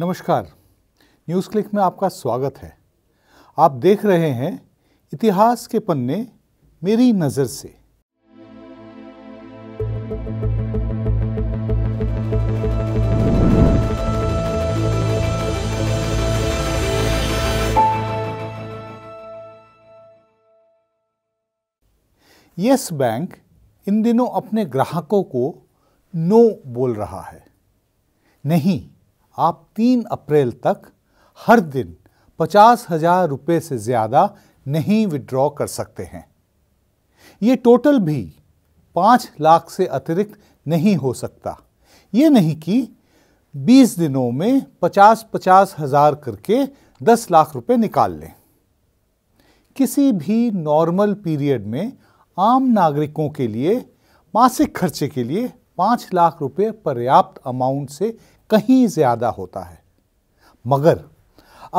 नमस्कार news click में आपका स्वागत है आप देख रहे हैं इतिहास के पन्ने मेरी नज़र से यस बैंक इन दिनों अपने ग्राहकों को नो बोल रहा है नहीं आप तीन अप्रैल तक हर दिन पचास हजार रुपये से ज़्यादा नहीं विड्रॉ कर सकते हैं ये टोटल भी पाँच लाख से अतिरिक्त नहीं हो सकता ये नहीं कि बीस दिनों में पचास पचास हज़ार करके दस लाख रुपए निकाल लें किसी भी नॉर्मल पीरियड में आम नागरिकों के लिए मासिक खर्चे के लिए पाँच लाख रुपए पर्याप्त अमाउंट से कहीं ज़्यादा होता है मगर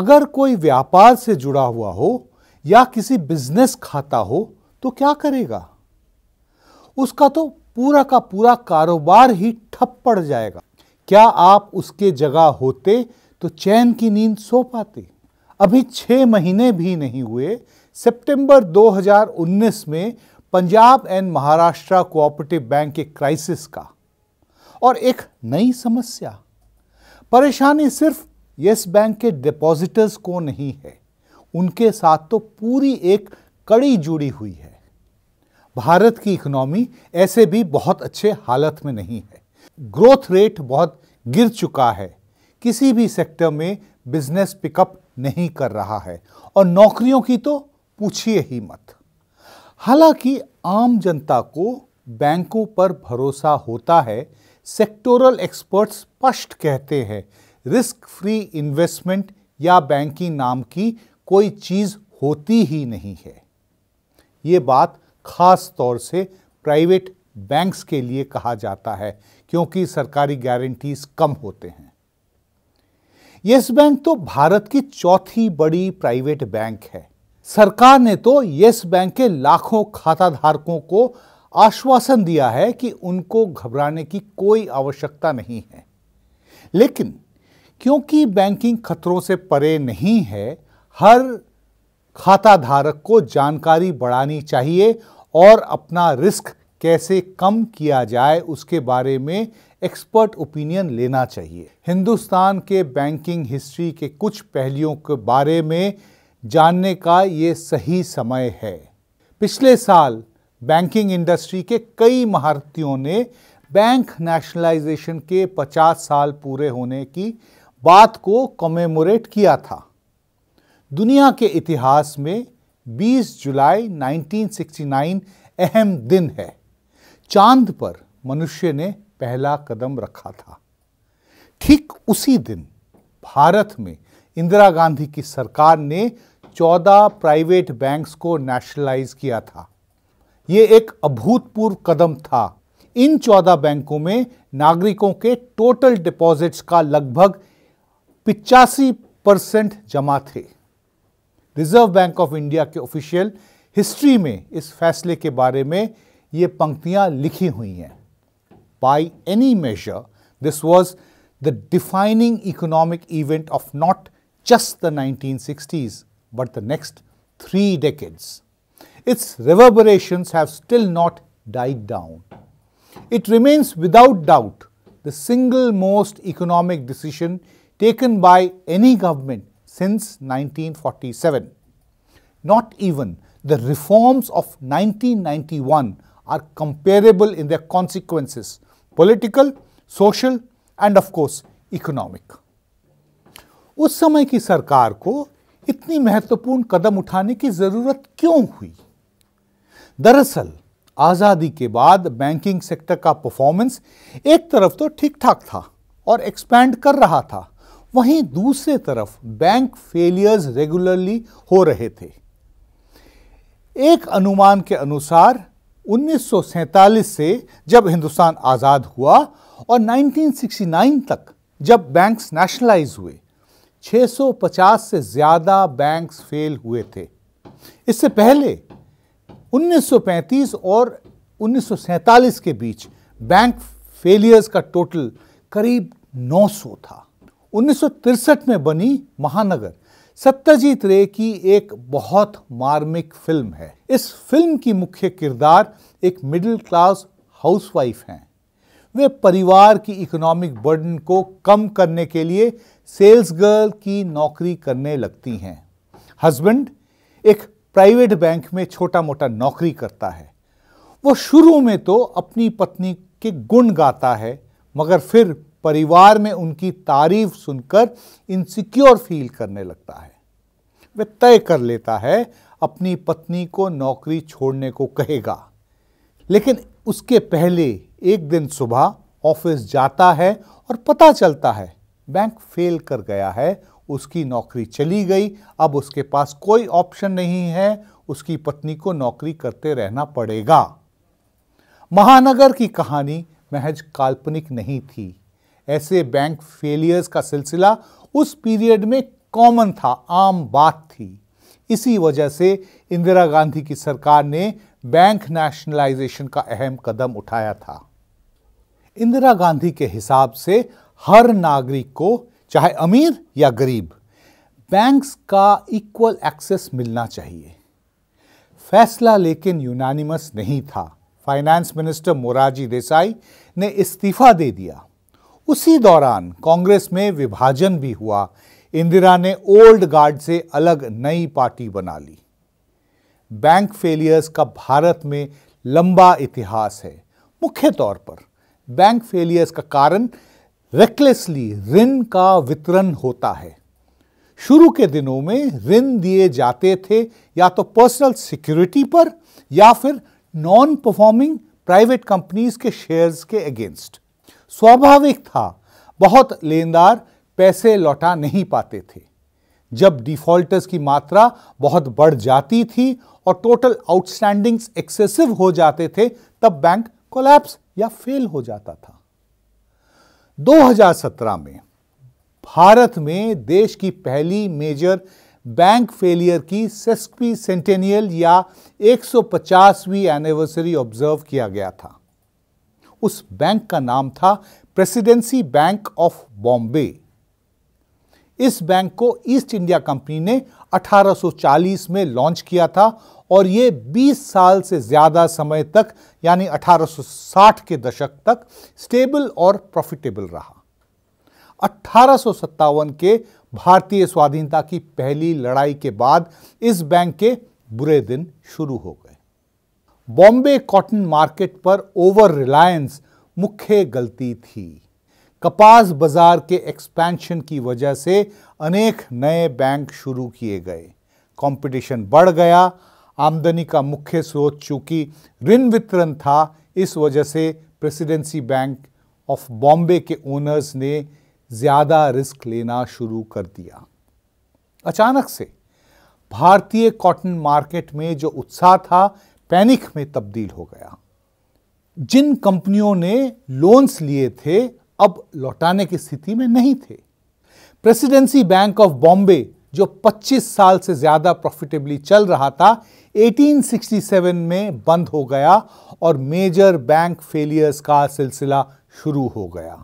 अगर कोई व्यापार से जुड़ा हुआ हो या किसी बिजनेस खाता हो तो क्या करेगा उसका तो पूरा का पूरा कारोबार ही ठप पड़ जाएगा क्या आप उसके जगह होते तो चैन की नींद सो पाते अभी छह महीने भी नहीं हुए सितंबर 2019 में Punjab and Maharashtra cooperative bank के क्राइसिस का और एक नई समस्या परेशानी सिर्फ यस बैंक के डिपॉजिटर्स को नहीं है उनके साथ तो पूरी एक कड़ी जुड़ी हुई है भारत की इकोनॉमी ऐसे भी बहुत अच्छे हालत में नहीं है ग्रोथ रेट बहुत गिर चुका है किसी भी सेक्टर में बिजनेस पिकअप नहीं कर रहा है और नौकरियों की तो पूछिए ही मत हालांकि आम जनता को बैंकों पर भरोसा होता है सेक्टोरल एक्सपर्ट्स स्पष्ट कहते हैं रिस्क फ्री इन्वेस्टमेंट या बैंकिंग नाम की कोई चीज़ होती ही नहीं है ये बात खास तौर से प्राइवेट बैंक्स के लिए कहा जाता है क्योंकि सरकारी गारंटीज कम होते हैं यस बैंक तो भारत की चौथी बड़ी प्राइवेट बैंक है सरकार ने तो यस बैंक के लाखों खाताधारकों को आश्वासन दिया है कि उनको घबराने की कोई आवश्यकता नहीं है लेकिन क्योंकि बैंकिंग खतरों से परे नहीं है हर खाता धारक को जानकारी बढ़ानी चाहिए और अपना रिस्क कैसे कम किया जाए उसके बारे में एक्सपर्ट ओपिनियन लेना चाहिए हिंदुस्तान के बैंकिंग हिस्ट्री के कुछ पहलुओं के बारे में जानने का ये सही समय है पिछले साल बैंकिंग इंडस्ट्री के कई महारथियों ने बैंक नेशनलाइजेशन के 50 साल पूरे होने की बात को कमेमोरेट किया था दुनिया के इतिहास में 20 जुलाई 1969 अहम दिन है चांद पर मनुष्य ने पहला कदम रखा था ठीक उसी दिन भारत में इंदिरा गांधी की सरकार ने 14 प्राइवेट बैंक्स को नेशनलाइज किया था ये एक अभूतपूर्व कदम था इन चौदह बैंकों में नागरिकों के टोटल डिपॉजिट्स का लगभग पिचासी परसेंट जमा थे रिजर्व बैंक ऑफ इंडिया के ऑफिशियल हिस्ट्री में इस फैसले के बारे में ये पंक्तियां लिखी हुई हैं by any measure this was the defining economic event of not just the 1960s but the next three decades its reverberations have still not died down. It remains without doubt the single most economic decision taken by any government since 1947. Not even the reforms of 1991 are comparable in their consequences political, social and of course economic. उस समय की सरकार को इतनी महत्वपूर्ण कदम उठाने की जरूरत क्यों हुई दरअसल आज़ादी के बाद बैंकिंग सेक्टर का परफॉर्मेंस एक तरफ तो ठीक ठाक था और एक्सपैंड कर रहा था वहीं दूसरी तरफ बैंक फेलियर्स रेगुलरली हो रहे थे एक अनुमान के अनुसार 1947 से जब हिंदुस्तान आज़ाद हुआ और 1969 तक जब बैंक्स नेशनलाइज हुए 650 से ज़्यादा बैंक्स फेल हुए थे इससे पहले 1935 और 1947 के बीच बैंक फेलियर्स का टोटल करीब 900 था उन्नीस में बनी महानगर सत्यजीत रे की एक बहुत मार्मिक फिल्म है इस फिल्म की मुख्य किरदार एक मिडिल क्लास हाउसवाइफ हैं वे परिवार की इकोनॉमिक बर्डन को कम करने के लिए सेल्स गर्ल की नौकरी करने लगती हैं हस्बैंड एक प्राइवेट बैंक में छोटा मोटा नौकरी करता है वो शुरू में तो अपनी पत्नी के गुण गाता है मगर फिर परिवार में उनकी तारीफ सुनकर इनसिक्योर फील करने लगता है वह तय कर लेता है अपनी पत्नी को नौकरी छोड़ने को कहेगा लेकिन उसके पहले एक दिन सुबह ऑफिस जाता है और पता चलता है बैंक फेल कर गया है उसकी नौकरी चली गई अब उसके पास कोई ऑप्शन नहीं है उसकी पत्नी को नौकरी करते रहना पड़ेगा महानगर की कहानी महज काल्पनिक नहीं थी ऐसे बैंक फेलियर्स का सिलसिला उस पीरियड में कॉमन था आम बात थी इसी वजह से इंदिरा गांधी की सरकार ने बैंक नेशनलाइजेशन का अहम कदम उठाया था इंदिरा गांधी के हिसाब से हर नागरिक को चाहे अमीर या गरीब बैंक्स का इक्वल एक्सेस मिलना चाहिए फैसला लेकिन यूनानिमस नहीं था फाइनेंस मिनिस्टर मोराजी देसाई ने इस्तीफा दे दिया उसी दौरान कांग्रेस में विभाजन भी हुआ इंदिरा ने ओल्ड गार्ड से अलग नई पार्टी बना ली बैंक फेलियर्स का भारत में लंबा इतिहास है मुख्य तौर पर बैंक फेलियर्स का कारण रेकलेसली ऋण का वितरण होता है शुरू के दिनों में ऋण दिए जाते थे या तो पर्सनल सिक्योरिटी पर या फिर नॉन परफॉर्मिंग प्राइवेट कंपनीज के शेयर्स के अगेंस्ट स्वाभाविक था बहुत लेनदार पैसे लौटा नहीं पाते थे जब डिफॉल्टर्स की मात्रा बहुत बढ़ जाती थी और टोटल आउटस्टैंडिंग्स एक्सेसिव हो जाते थे तब बैंक कोलैप्स या फेल हो जाता था 2017 में भारत में देश की पहली मेजर बैंक फेलियर की सेस्पी सेंटेनियल या 150वीं एनिवर्सरी ऑब्जर्व किया गया था उस बैंक का नाम था प्रेसिडेंसी बैंक ऑफ बॉम्बे इस बैंक को ईस्ट इंडिया कंपनी ने 1840 में लॉन्च किया था और ये 20 साल से ज़्यादा समय तक यानी 1860 के दशक तक स्टेबल और प्रॉफिटेबल रहा अट्ठारह के भारतीय स्वाधीनता की पहली लड़ाई के बाद इस बैंक के बुरे दिन शुरू हो गए बॉम्बे कॉटन मार्केट पर ओवर रिलायंस मुख्य गलती थी कपास बाजार के एक्सपेंशन की वजह से अनेक नए बैंक शुरू किए गए कंपटीशन बढ़ गया आमदनी का मुख्य स्रोत चूंकि ऋण वितरण था इस वजह से प्रेसिडेंसी बैंक ऑफ बॉम्बे के ओनर्स ने ज़्यादा रिस्क लेना शुरू कर दिया अचानक से भारतीय कॉटन मार्केट में जो उत्साह था पैनिक में तब्दील हो गया जिन कंपनियों ने लोन्स लिए थे अब लौटाने की स्थिति में नहीं थे प्रेसिडेंसी बैंक ऑफ बॉम्बे जो 25 साल से ज़्यादा प्रॉफिटेबली चल रहा था 1867 में बंद हो गया और मेजर बैंक फेलियर्स का सिलसिला शुरू हो गया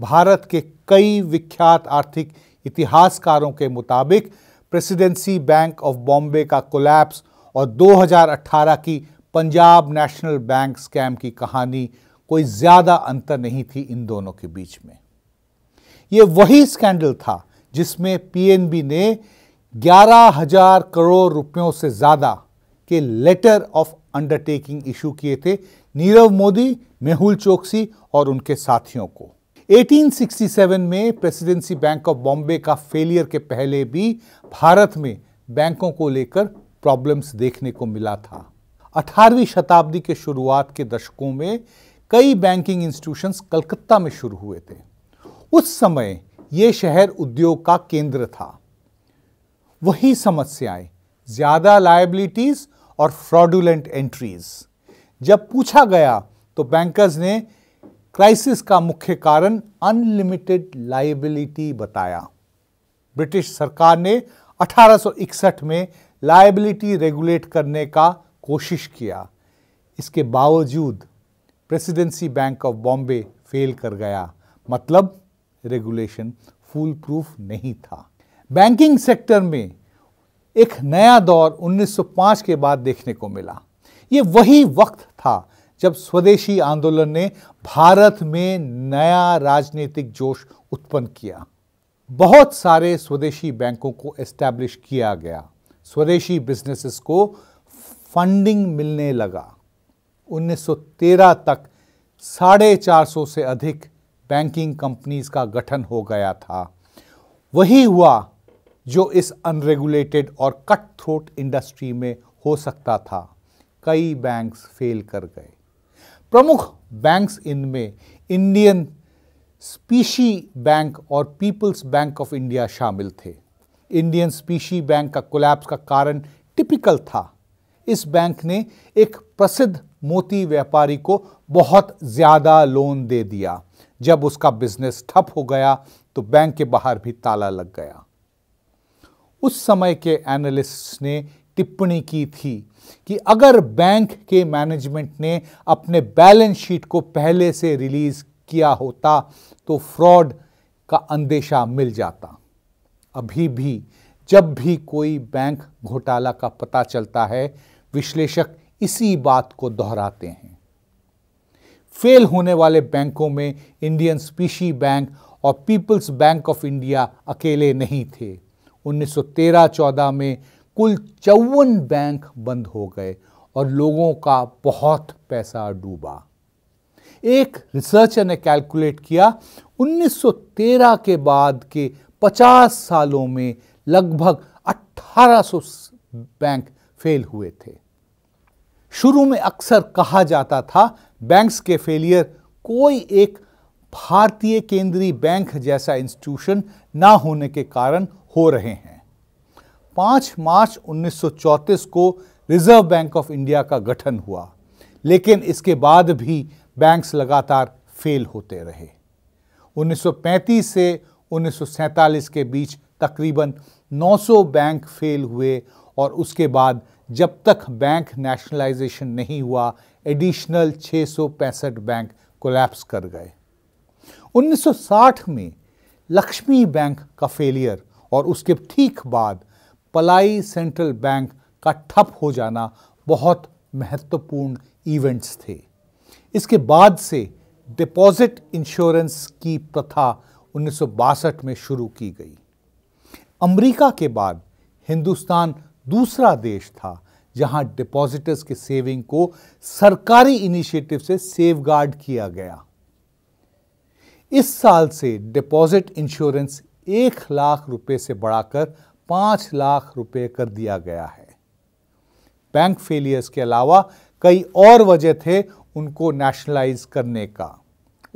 भारत के कई विख्यात आर्थिक इतिहासकारों के मुताबिक प्रेसिडेंसी बैंक ऑफ बॉम्बे का कोलैप्स और 2018 की पंजाब नेशनल बैंक स्कैम की कहानी कोई ज़्यादा अंतर नहीं थी इन दोनों के बीच में यह वही स्कैंडल था जिसमें पीएनबी ने ग्यारह हजार करोड़ रुपयों से ज़्यादा के लेटर ऑफ अंडरटेकिंग इशू किए थे नीरव मोदी मेहुल चौकसी और उनके साथियों को 1867 में प्रेसिडेंसी बैंक ऑफ बॉम्बे का फेलियर के पहले भी भारत में बैंकों को लेकर प्रॉब्लम्स देखने को मिला था 18वीं शताब्दी के शुरुआत के दशकों में कई बैंकिंग इंस्टीट्यूशंस कलकत्ता में शुरू हुए थे उस समय यह शहर उद्योग का केंद्र था वही समस्याएं ज़्यादा लाइबिलिटीज़ और फ्रॉडुलेंट एंट्रीज जब पूछा गया तो बैंकर्स ने क्राइसिस का मुख्य कारण अनलिमिटेड लाइबिलिटी बताया ब्रिटिश सरकार ने 1861 में लाइबिलिटी रेगुलेट करने का कोशिश किया इसके बावजूद presidency bank of Bombay fail कर गया मतलब रेगुलेशन फुल प्रूफ नहीं था बैंकिंग सेक्टर में एक नया दौर 1905 के बाद देखने को मिला ये वही वक्त था जब स्वदेशी आंदोलन ने भारत में नया राजनीतिक जोश उत्पन्न किया बहुत सारे स्वदेशी बैंकों को एस्टैब्लिश किया गया स्वदेशी बिजनेसेस को फंडिंग मिलने लगा 1913 तक साढ़े चार सौ से अधिक बैंकिंग कंपनीज का गठन हो गया था वही हुआ जो इस अनरेगुलेटेड और कट थ्रोट इंडस्ट्री में हो सकता था कई बैंक्स फेल कर गए प्रमुख बैंक्स इनमें इंडियन स्पीशी बैंक और पीपल्स बैंक ऑफ इंडिया शामिल थे इंडियन स्पीशी बैंक का कोलैप्स का कारण टिपिकल था इस बैंक ने एक प्रसिद्ध मोती व्यापारी को बहुत ज़्यादा लोन दे दिया जब उसका बिजनेस ठप हो गया तो बैंक के बाहर भी ताला लग गया उस समय के एनालिस्ट्स ने टिप्पणी की थी कि अगर बैंक के मैनेजमेंट ने अपने बैलेंस शीट को पहले से रिलीज़ किया होता तो फ्रॉड का अंदेशा मिल जाता अभी भी जब भी कोई बैंक घोटाला का पता चलता है विश्लेषक इसी बात को दोहराते हैं फेल होने वाले बैंकों में इंडियन स्पीशी बैंक और पीपल्स बैंक ऑफ इंडिया अकेले नहीं थे 1913-14 में कुल चौवन बैंक बंद हो गए और लोगों का बहुत पैसा डूबा एक रिसर्चर ने कैलकुलेट किया 1913 के बाद के 50 सालों में लगभग 1800 बैंक फेल हुए थे शुरू में अक्सर कहा जाता था बैंक्स के फेलियर कोई एक भारतीय केंद्रीय बैंक जैसा इंस्टीट्यूशन ना होने के कारण हो रहे हैं 5 मार्च 1934 को रिजर्व बैंक ऑफ इंडिया का गठन हुआ लेकिन इसके बाद भी बैंक्स लगातार फेल होते रहे 1935 से 1947 के बीच तकरीबन 900 बैंक फेल हुए और उसके बाद जब तक बैंक नेशनलाइजेशन नहीं हुआ एडिशनल छः बैंक कोलैप्स कर गए 1960 में लक्ष्मी बैंक का फेलियर और उसके ठीक बाद पलाई सेंट्रल बैंक का ठप हो जाना बहुत महत्वपूर्ण इवेंट्स थे इसके बाद से डिपॉजिट इंश्योरेंस की प्रथा उन्नीस में शुरू की गई अमेरिका के बाद हिंदुस्तान दूसरा देश था जहां डिपॉजिटर्स के सेविंग को सरकारी इनिशिएटिव से सेफगार्ड किया गया इस साल से डिपॉजिट इंश्योरेंस एक लाख रुपए से बढ़ाकर पांच लाख रुपए कर दिया गया है बैंक फेलियर्स के अलावा कई और वजह थे उनको नेशनलाइज करने का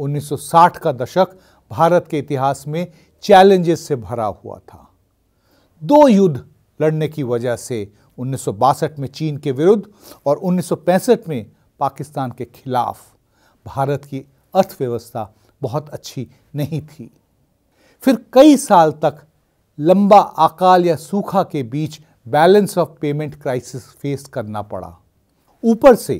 1960 का दशक भारत के इतिहास में चैलेंजेस से भरा हुआ था दो युद्ध लड़ने की वजह से उन्नीस में चीन के विरुद्ध और उन्नीस में पाकिस्तान के खिलाफ भारत की अर्थव्यवस्था बहुत अच्छी नहीं थी फिर कई साल तक लंबा अकाल या सूखा के बीच balance of payment crisis face करना पड़ा ऊपर से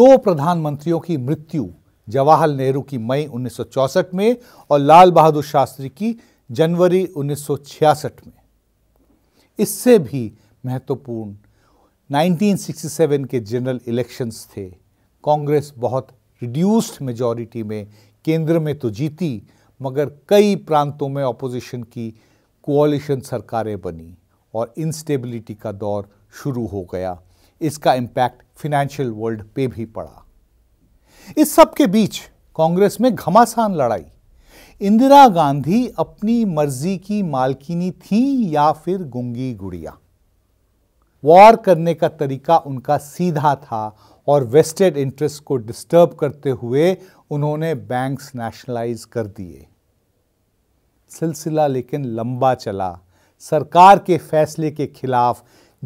दो प्रधानमंत्रियों की मृत्यु जवाहरलाल नेहरू की मई 1964 में और लाल बहादुर शास्त्री की जनवरी 1966 में इससे भी महत्वपूर्ण 1967 के जनरल इलेक्शंस थे कांग्रेस बहुत रिड्यूस्ड मेजॉरिटी में केंद्र में तो जीती मगर कई प्रांतों में ऑपोजिशन की कोलिशन सरकारें बनी और इंस्टेबिलिटी का दौर शुरू हो गया इसका इम्पैक्ट फिनेंशियल वर्ल्ड पे भी पड़ा इस सब के बीच कांग्रेस में घमासान लड़ाई इंदिरा गांधी अपनी मर्जी की मालकिनी थी या फिर गुंगी गुड़िया वॉर करने का तरीका उनका सीधा था और वेस्टेड इंटरेस्ट को डिस्टर्ब करते हुए उन्होंने बैंक्स नेशनलाइज कर दिए सिलसिला लेकिन लंबा चला सरकार के फैसले के खिलाफ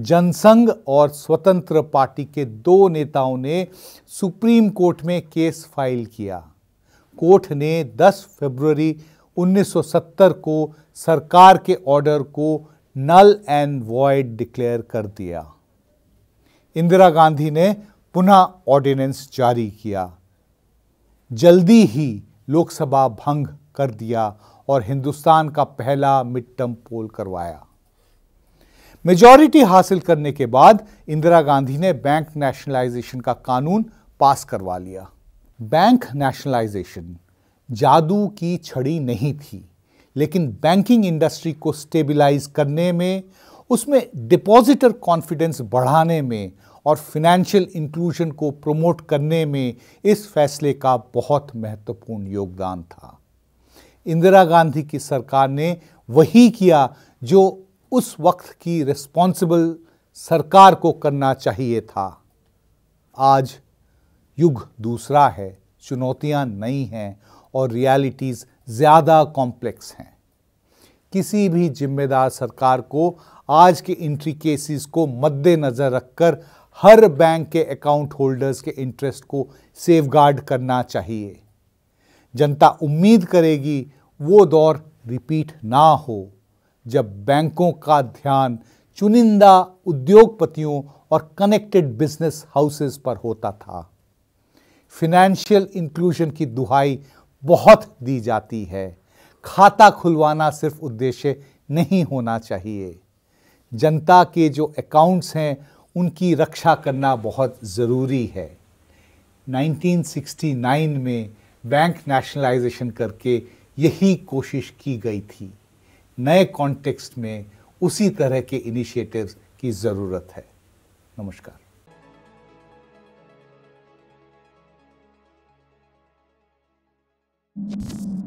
जनसंघ और स्वतंत्र पार्टी के दो नेताओं ने सुप्रीम कोर्ट में केस फाइल किया कोर्ट ने 10 फरवरी 1970 को सरकार के ऑर्डर को नल एंड वॉइड डिक्लेयर कर दिया इंदिरा गांधी ने पुनः ऑर्डिनेंस जारी किया जल्दी ही लोकसभा भंग कर दिया और हिंदुस्तान का पहला मिड टर्म पोल करवाया मेजॉरिटी हासिल करने के बाद इंदिरा गांधी ने बैंक नेशनलाइजेशन का कानून पास करवा लिया बैंक नेशनलाइजेशन जादू की छड़ी नहीं थी लेकिन बैंकिंग इंडस्ट्री को स्टेबिलाइज करने में उसमें डिपॉजिटर कॉन्फिडेंस बढ़ाने में और फिनेंशियल इंक्लूजन को प्रमोट करने में इस फैसले का बहुत महत्वपूर्ण योगदान था इंदिरा गांधी की सरकार ने वही किया जो उस वक्त की रिस्पॉन्सिबल सरकार को करना चाहिए था आज युग दूसरा है चुनौतियां नई हैं और रियलिटीज़ ज़्यादा कॉम्प्लेक्स हैं किसी भी जिम्मेदार सरकार को आज के इंट्री केसेस को मद्देनज़र रखकर हर बैंक के अकाउंट होल्डर्स के इंटरेस्ट को सेफगार्ड करना चाहिए जनता उम्मीद करेगी वो दौर रिपीट ना हो जब बैंकों का ध्यान चुनिंदा उद्योगपतियों और कनेक्टेड बिजनेस हाउसेस पर होता था फिनेंशियल इंक्लूजन की दुहाई बहुत दी जाती है खाता खुलवाना सिर्फ उद्देश्य नहीं होना चाहिए जनता के जो अकाउंट्स हैं उनकी रक्षा करना बहुत ज़रूरी है 1969 में बैंक नेशनलाइजेशन करके यही कोशिश की गई थी नए कॉन्टेक्स्ट में उसी तरह के इनिशिएटिव्स की ज़रूरत है नमस्कार Thank you.